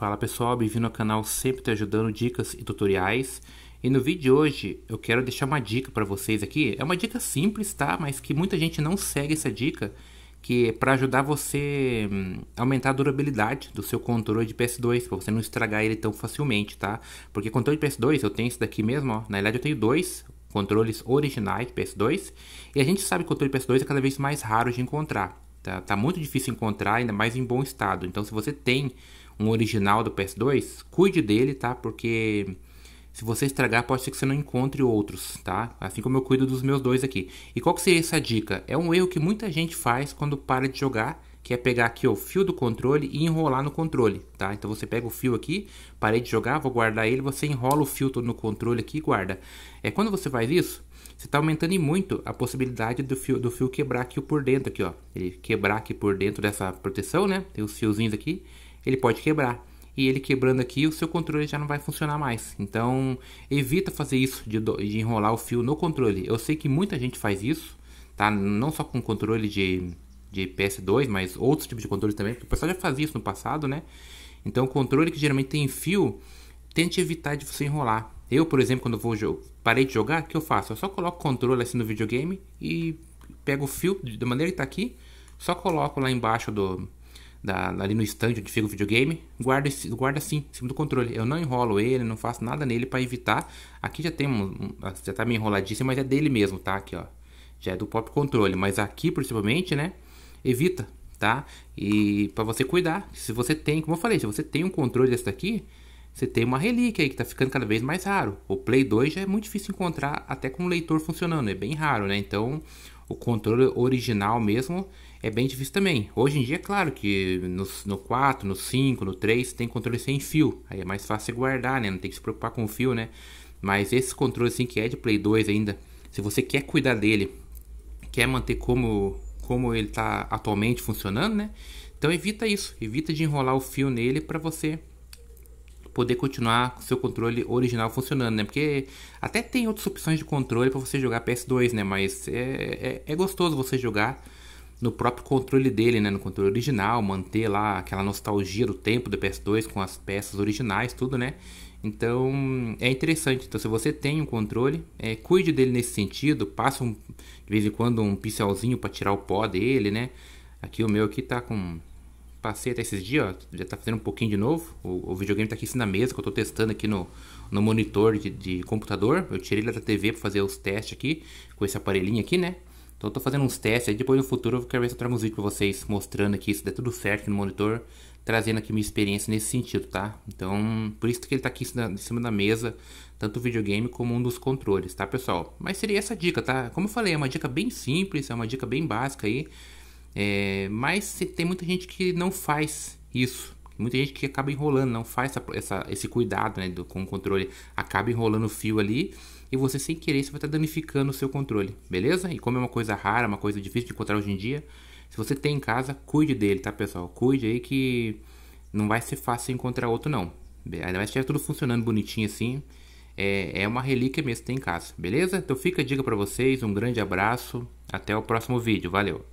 Fala pessoal, bem-vindo ao canal Sempre Te Ajudando Dicas e Tutoriais. E no vídeo de hoje eu quero deixar uma dica para vocês aqui. É uma dica simples, tá? Mas que muita gente não segue essa dica, que é para ajudar você a hum, aumentar a durabilidade do seu controle de PS2, para você não estragar ele tão facilmente, tá? Porque controle de PS2, eu tenho esse daqui mesmo, ó. Na verdade eu tenho dois, controles originais de PS2 e a gente sabe que o controle de PS2 é cada vez mais raro de encontrar. Tá, tá muito difícil encontrar, ainda mais em bom estado. Então, se você tem um original do PS2, cuide dele, tá? Porque se você estragar, pode ser que você não encontre outros, tá? Assim como eu cuido dos meus dois aqui. E qual que seria essa dica? É um erro que muita gente faz quando para de jogar, que é pegar aqui ó, o fio do controle e enrolar no controle, tá? Então você pega o fio aqui, parei de jogar, vou guardar ele, você enrola o fio todo no controle aqui e guarda. É quando você faz isso, você está aumentando muito a possibilidade do fio, do fio quebrar aqui por dentro aqui, ó. Ele quebrar aqui por dentro dessa proteção, né? Tem os fiozinhos aqui ele pode quebrar. E ele quebrando aqui, o seu controle já não vai funcionar mais. Então, evita fazer isso de, de enrolar o fio no controle. Eu sei que muita gente faz isso, tá? Não só com controle de, de PS2, mas outros tipos de controles também. O pessoal já fazia isso no passado, né? Então, controle que geralmente tem fio, tente evitar de você enrolar. Eu, por exemplo, quando vou jogo, parei de jogar, o que eu faço? Eu só coloco o controle assim no videogame e pego o fio da maneira que está aqui, só coloco lá embaixo do, da, ali no estande onde fica o videogame, guarda, guarda assim, em cima do controle. Eu não enrolo ele, não faço nada nele para evitar. Aqui já tem um, já tá meio enroladíssimo, mas é dele mesmo, tá? Aqui, ó. Já é do próprio controle, mas aqui principalmente, né? Evita, tá? E para você cuidar, se você tem, como eu falei, se você tem um controle desse daqui, você tem uma relíquia aí que tá ficando cada vez mais raro. O Play 2 já é muito difícil encontrar até com o leitor funcionando, é bem raro, né? Então, o controle original mesmo é bem difícil também. Hoje em dia, é claro que no, no 4, no 5, no 3 tem controle sem fio. Aí é mais fácil guardar, né? Não tem que se preocupar com o fio, né? Mas esse controle assim que é de Play 2 ainda, se você quer cuidar dele, quer manter como como ele está atualmente funcionando, né? Então evita isso, evita de enrolar o fio nele para você poder continuar com seu controle original funcionando, né? Porque até tem outras opções de controle para você jogar PS2, né? Mas é, é, é gostoso você jogar no próprio controle dele, né, no controle original, manter lá aquela nostalgia do tempo do PS2 com as peças originais, tudo, né? Então é interessante. Então, se você tem um controle, é, cuide dele nesse sentido. Passa um, de vez em quando um pincelzinho para tirar o pó dele, né? Aqui o meu aqui tá com. Passei até esses dias, ó, já tá fazendo um pouquinho de novo. O, o videogame tá aqui assim na mesa que eu tô testando aqui no, no monitor de, de computador. Eu tirei ele da TV para fazer os testes aqui com esse aparelhinho aqui, né? Então eu tô fazendo uns testes aí, depois no futuro eu quero ver se eu trago uns vídeos pra vocês mostrando aqui se der tudo certo no monitor, trazendo aqui minha experiência nesse sentido, tá? Então, por isso que ele tá aqui em cima da mesa, tanto o videogame como um dos controles, tá pessoal? Mas seria essa dica, tá? Como eu falei, é uma dica bem simples, é uma dica bem básica aí, é... mas tem muita gente que não faz isso, muita gente que acaba enrolando, não faz essa, essa, esse cuidado né, do, com o controle, acaba enrolando o fio ali e você sem querer isso vai estar danificando o seu controle, beleza? E como é uma coisa rara, uma coisa difícil de encontrar hoje em dia, se você tem em casa, cuide dele, tá pessoal? Cuide aí que não vai ser fácil encontrar outro não. Ainda mais estar tudo funcionando bonitinho assim, é, é uma relíquia mesmo que tem em casa, beleza? Então fica a dica para vocês, um grande abraço, até o próximo vídeo, valeu!